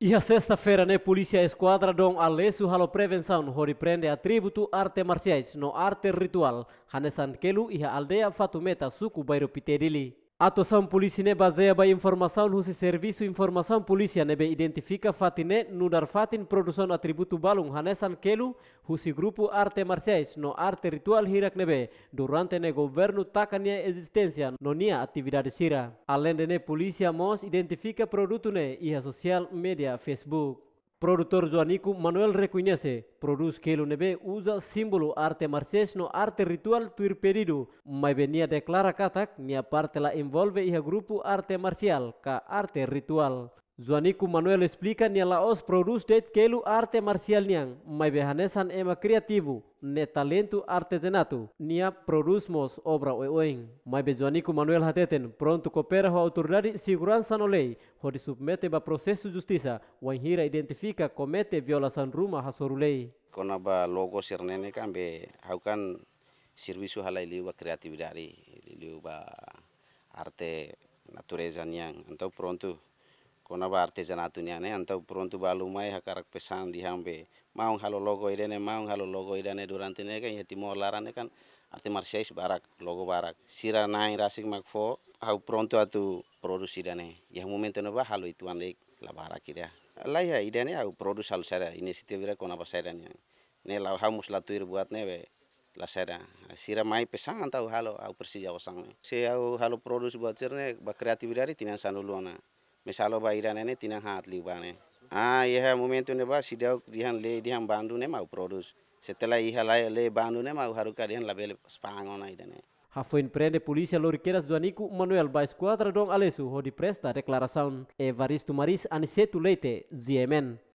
Iha e sexta-feira, né, Polícia Esquadra Dom Alessio Halo Prevenção, hori prende atributo arte marciais no arte ritual, Hanesan Kelu iha e aldea aldeia Fatumeta Suku bairo Pitedili. Atuação polisi ne baseia ba informação husi servisu informação polícia ne be identifika fatine nu fatin produção atributo balung hanesan kelu husi grupu arte marciais no arte ritual hirak nebe durante ne governu takania existência no nia atividade sira. Além ne polícia mos identifika produto ne iha sosial media Facebook. Produtor Joanico Manuel reconhece, produz que ele usa símbolo arte marciais no arte ritual tuir pedido, mas venia declara katak, minha parte la envolve e grupo arte marcial, ca arte ritual. Zuaniku Manuel explica que Laos produs det kelu arte marcial niang, mai behanesan ema kreativu, ne talentu artesanato, nia mos obra oeoeng. Mai Zuaniku Manuel hateten, pronto kopera ho autoridade segurança no lei, ho di submete ba prosesu justisa, wanhira identifica komete violasan ruma hasoru lei. Kona ba logo sirnene kan be haukan sirvisu halai liwa liu ba arte natureza niang, entau pronto kona ba arte jana tunia ne anta pronto balu mai hakarak pesan di hambe maung halo logo irene maung halo logo irene durante ne kan yati mo larane kan arti marsiais barak logo barak sira nai rasik makfo hau pronto atu produksi dane ya momento ne ba halo ituan lek la barak ira lai ha irene hau produs halo sara inisiatif ira kona ba sara ne ne lau hau musla tuir buat ne be la sera sira mai pesan tau halo au persija wasang se au halo produs buat serne ba dari tinan sanuluana misalnya bah Iran ini tina hat liubane ah iya momen itu nih bah si dia dihan le dihan bandu nih mau produce setelah iya lay le bandu nih mau haruka dihan label spangon aja nih Hafuin prende polisi lori keras dua niku Manuel Baes Kuatra dong alesu ho di presta deklarasaun Evaristo Maris anisetu leite ZMN.